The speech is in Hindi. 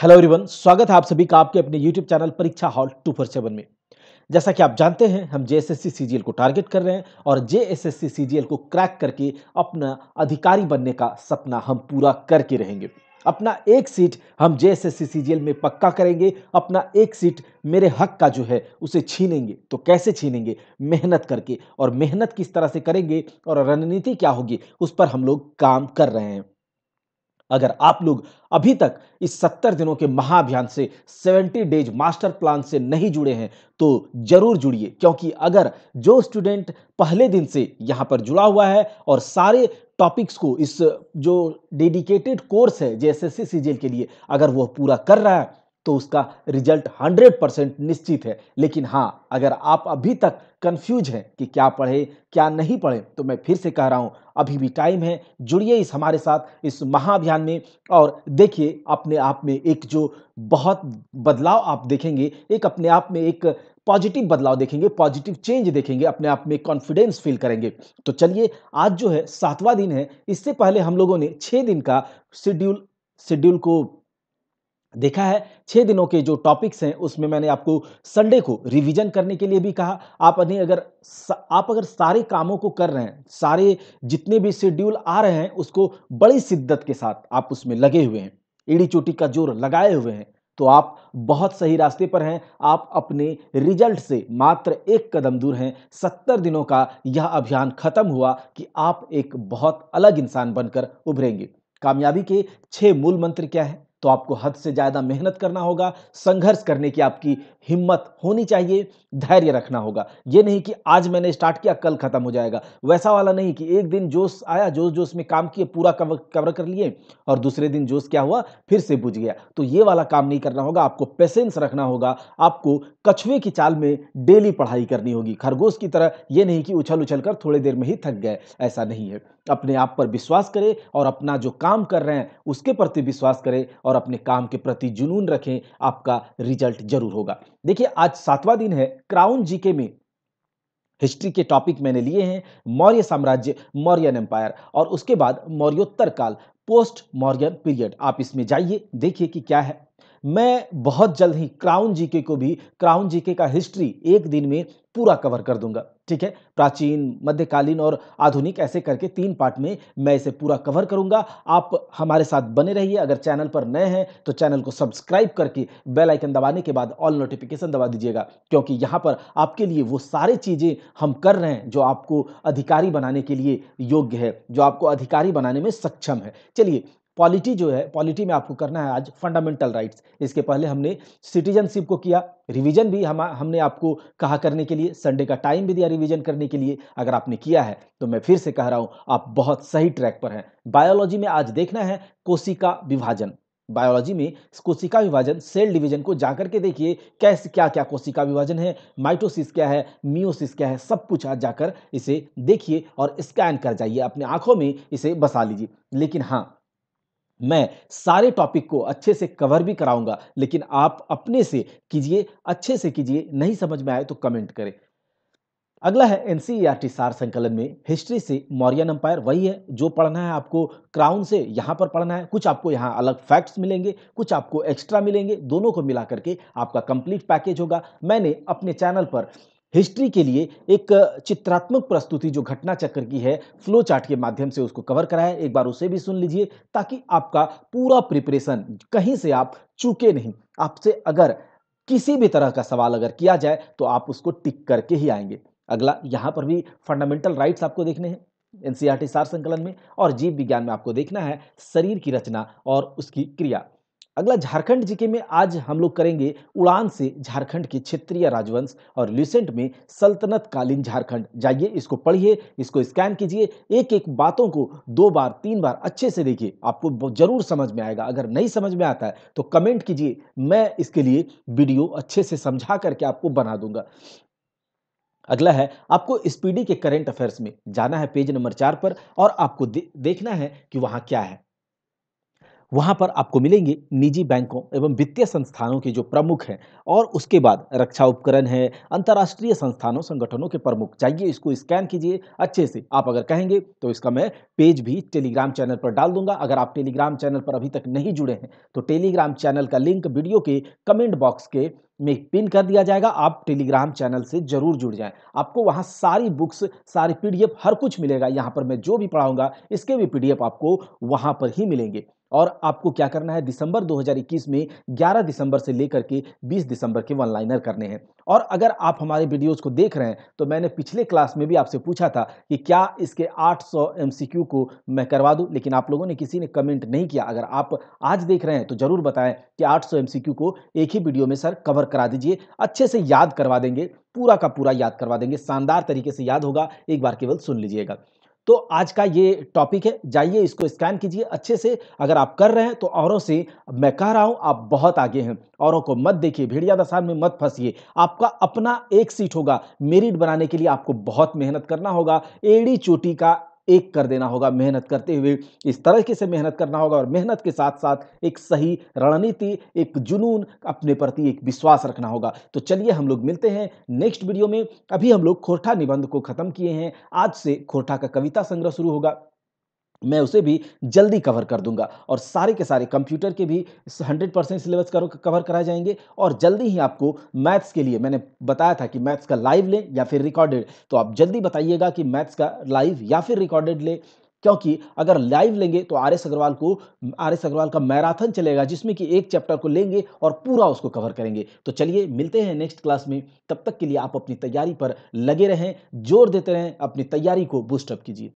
हेलो एवरीवन स्वागत है आप सभी का आपके अपने यूट्यूब चैनल परीक्षा हॉल टू फोर सेवन में जैसा कि आप जानते हैं हम जेएसएससी सीजीएल को टारगेट कर रहे हैं और जेएसएससी सीजीएल को क्रैक करके अपना अधिकारी बनने का सपना हम पूरा करके रहेंगे अपना एक सीट हम जेएसएससी सीजीएल में पक्का करेंगे अपना एक सीट मेरे हक का जो है उसे छीनेंगे तो कैसे छीनेंगे मेहनत करके और मेहनत किस तरह से करेंगे और रणनीति क्या होगी उस पर हम लोग काम कर रहे हैं अगर आप लोग अभी तक इस सत्तर दिनों के महाअभियान से सेवेंटी डेज मास्टर प्लान से नहीं जुड़े हैं तो जरूर जुड़िए क्योंकि अगर जो स्टूडेंट पहले दिन से यहाँ पर जुड़ा हुआ है और सारे टॉपिक्स को इस जो डेडिकेटेड कोर्स है जे एस के लिए अगर वह पूरा कर रहा है तो उसका रिजल्ट 100 परसेंट निश्चित है लेकिन हाँ अगर आप अभी तक कंफ्यूज हैं कि क्या पढ़े क्या नहीं पढ़ें तो मैं फिर से कह रहा हूँ अभी भी टाइम है जुड़िए इस हमारे साथ इस महाअभियान में और देखिए अपने आप में एक जो बहुत बदलाव आप देखेंगे एक अपने आप में एक पॉजिटिव बदलाव देखेंगे पॉजिटिव चेंज देखेंगे अपने आप में कॉन्फिडेंस फील करेंगे तो चलिए आज जो है सातवां दिन है इससे पहले हम लोगों ने छः दिन का शेड्यूल शेड्यूल को देखा है छः दिनों के जो टॉपिक्स हैं उसमें मैंने आपको संडे को रिवीजन करने के लिए भी कहा आप अभी अगर आप अगर सारे कामों को कर रहे हैं सारे जितने भी शेड्यूल आ रहे हैं उसको बड़ी शिद्दत के साथ आप उसमें लगे हुए हैं एड़ी चोटी का जोर लगाए हुए हैं तो आप बहुत सही रास्ते पर हैं आप अपने रिजल्ट से मात्र एक कदम दूर हैं सत्तर दिनों का यह अभियान खत्म हुआ कि आप एक बहुत अलग इंसान बनकर उभरेंगे कामयाबी के छः मूल मंत्र क्या है तो आपको हद से ज़्यादा मेहनत करना होगा संघर्ष करने की आपकी हिम्मत होनी चाहिए धैर्य रखना होगा ये नहीं कि आज मैंने स्टार्ट किया कल ख़त्म हो जाएगा वैसा वाला नहीं कि एक दिन जोश आया जोश जोश में काम किए पूरा कवर कवर कर लिए और दूसरे दिन जोश क्या हुआ फिर से बुझ गया तो ये वाला काम नहीं करना होगा आपको पेशेंस रखना होगा आपको कछुए की चाल में डेली पढ़ाई करनी होगी खरगोश की तरह ये नहीं कि उछल उछल कर थोड़ी देर में ही थक गए ऐसा नहीं है अपने आप पर विश्वास करें और अपना जो काम कर रहे हैं उसके प्रति विश्वास करें और अपने काम के प्रति जुनून रखें आपका रिजल्ट जरूर होगा देखिए आज सातवां दिन है क्राउन जीके में हिस्ट्री के टॉपिक मैंने लिए हैं मौर्य साम्राज्य मौर्यन एम्पायर और उसके बाद मौर्योत्तर काल पोस्ट मौर्यन पीरियड आप इसमें जाइए देखिए कि क्या है मैं बहुत जल्द ही क्राउन जीके को भी क्राउन जीके का हिस्ट्री एक दिन में पूरा कवर कर दूंगा ठीक है प्राचीन मध्यकालीन और आधुनिक ऐसे करके तीन पार्ट में मैं इसे पूरा कवर करूंगा आप हमारे साथ बने रहिए अगर चैनल पर नए हैं तो चैनल को सब्सक्राइब करके बेल आइकन दबाने के बाद ऑल नोटिफिकेशन दबा दीजिएगा क्योंकि यहाँ पर आपके लिए वो सारे चीज़ें हम कर रहे हैं जो आपको अधिकारी बनाने के लिए योग्य है जो आपको अधिकारी बनाने में सक्षम है चलिए पॉलिटी जो है पॉलिटी में आपको करना है आज फंडामेंटल राइट्स इसके पहले हमने सिटीजनशिप को किया रिवीजन भी हम हमने आपको कहा करने के लिए संडे का टाइम भी दिया रिवीजन करने के लिए अगर आपने किया है तो मैं फिर से कह रहा हूँ आप बहुत सही ट्रैक पर हैं बायोलॉजी में आज देखना है कोशिका विभाजन बायोलॉजी में कोशिका विभाजन सेल डिवीजन को जाकर के देखिए कैसे क्या क्या कोशिका विभाजन है माइटोसिस क्या है मियोसिस क्या है सब कुछ आज जाकर इसे देखिए और स्कैन कर जाइए अपने आंखों में इसे बसा लीजिए लेकिन हाँ मैं सारे टॉपिक को अच्छे से कवर भी कराऊंगा लेकिन आप अपने से कीजिए अच्छे से कीजिए नहीं समझ में आए तो कमेंट करें अगला है एन e सार संकलन में हिस्ट्री से मौर्यन एम्पायर वही है जो पढ़ना है आपको क्राउन से यहाँ पर पढ़ना है कुछ आपको यहाँ अलग फैक्ट्स मिलेंगे कुछ आपको एक्स्ट्रा मिलेंगे दोनों को मिला करके आपका कंप्लीट पैकेज होगा मैंने अपने चैनल पर हिस्ट्री के लिए एक चित्रात्मक प्रस्तुति जो घटना चक्र की है फ्लो चार्ट के माध्यम से उसको कवर कराया एक बार उसे भी सुन लीजिए ताकि आपका पूरा प्रिपरेशन कहीं से आप चूके नहीं आपसे अगर किसी भी तरह का सवाल अगर किया जाए तो आप उसको टिक करके ही आएंगे अगला यहाँ पर भी फंडामेंटल राइट्स आपको देखने हैं एनसीआरटी e सार संकलन में और जीव विज्ञान में आपको देखना है शरीर की रचना और उसकी क्रिया अगला झारखंड जीके में आज हम लोग करेंगे उड़ान से झारखंड के क्षेत्रीय राजवंश और लिसेंट में सल्तनत कालीन झारखंड जाइए इसको पढ़िए इसको स्कैन कीजिए एक एक बातों को दो बार तीन बार अच्छे से देखिए आपको जरूर समझ में आएगा अगर नहीं समझ में आता है तो कमेंट कीजिए मैं इसके लिए वीडियो अच्छे से समझा करके आपको बना दूंगा अगला है आपको स्पीडी के करंट अफेयर्स में जाना है पेज नंबर चार पर और आपको दे, देखना है कि वहां क्या है वहाँ पर आपको मिलेंगे निजी बैंकों एवं वित्तीय संस्थानों के जो प्रमुख हैं और उसके बाद रक्षा उपकरण है अंतर्राष्ट्रीय संस्थानों संगठनों के प्रमुख चाहिए इसको स्कैन कीजिए अच्छे से आप अगर कहेंगे तो इसका मैं पेज भी टेलीग्राम चैनल पर डाल दूंगा अगर आप टेलीग्राम चैनल पर अभी तक नहीं जुड़े हैं तो टेलीग्राम चैनल का लिंक वीडियो के कमेंट बॉक्स के में पिन कर दिया जाएगा आप टेलीग्राम चैनल से जरूर जुड़ जाएं आपको वहाँ सारी बुक्स सारी पीडीएफ हर कुछ मिलेगा यहाँ पर मैं जो भी पढ़ाऊँगा इसके भी पीडीएफ आपको वहाँ पर ही मिलेंगे और आपको क्या करना है दिसंबर 2021 में 11 दिसंबर से लेकर के 20 दिसंबर के वन लाइनर करने हैं और अगर आप हमारे वीडियोस को देख रहे हैं तो मैंने पिछले क्लास में भी आपसे पूछा था कि क्या इसके 800 क्यू को मैं करवा दूं लेकिन आप लोगों ने किसी ने कमेंट नहीं किया अगर आप आज देख रहे हैं तो ज़रूर बताएं कि आठ सौ को एक ही वीडियो में सर कवर करा दीजिए अच्छे से याद करवा देंगे पूरा का पूरा याद करवा देंगे शानदार तरीके से याद होगा एक बार केवल सुन लीजिएगा तो आज का ये टॉपिक है जाइए इसको स्कैन कीजिए अच्छे से अगर आप कर रहे हैं तो औरों से मैं कह रहा हूँ आप बहुत आगे हैं औरों को मत देखिए भेड़िया दशा में मत फंसिए आपका अपना एक सीट होगा मेरिट बनाने के लिए आपको बहुत मेहनत करना होगा एड़ी चोटी का एक कर देना होगा मेहनत करते हुए इस तरह से मेहनत करना होगा और मेहनत के साथ साथ एक सही रणनीति एक जुनून अपने प्रति एक विश्वास रखना होगा तो चलिए हम लोग मिलते हैं नेक्स्ट वीडियो में अभी हम लोग खोरठा निबंध को खत्म किए हैं आज से खोरठा का कविता संग्रह शुरू होगा मैं उसे भी जल्दी कवर कर दूंगा और सारे के सारे कंप्यूटर के भी 100 परसेंट सिलेबस कवर कराए जाएंगे और जल्दी ही आपको मैथ्स के लिए मैंने बताया था कि मैथ्स का लाइव लें या फिर रिकॉर्डेड तो आप जल्दी बताइएगा कि मैथ्स का लाइव या फिर रिकॉर्डेड लें क्योंकि अगर लाइव लेंगे तो आर एस अग्रवाल को आर एस अग्रवाल का मैराथन चलेगा जिसमें कि एक चैप्टर को लेंगे और पूरा उसको कवर करेंगे तो चलिए मिलते हैं नेक्स्ट क्लास में तब तक के लिए आप अपनी तैयारी पर लगे रहें जोर देते रहें अपनी तैयारी को बूस्टअप कीजिए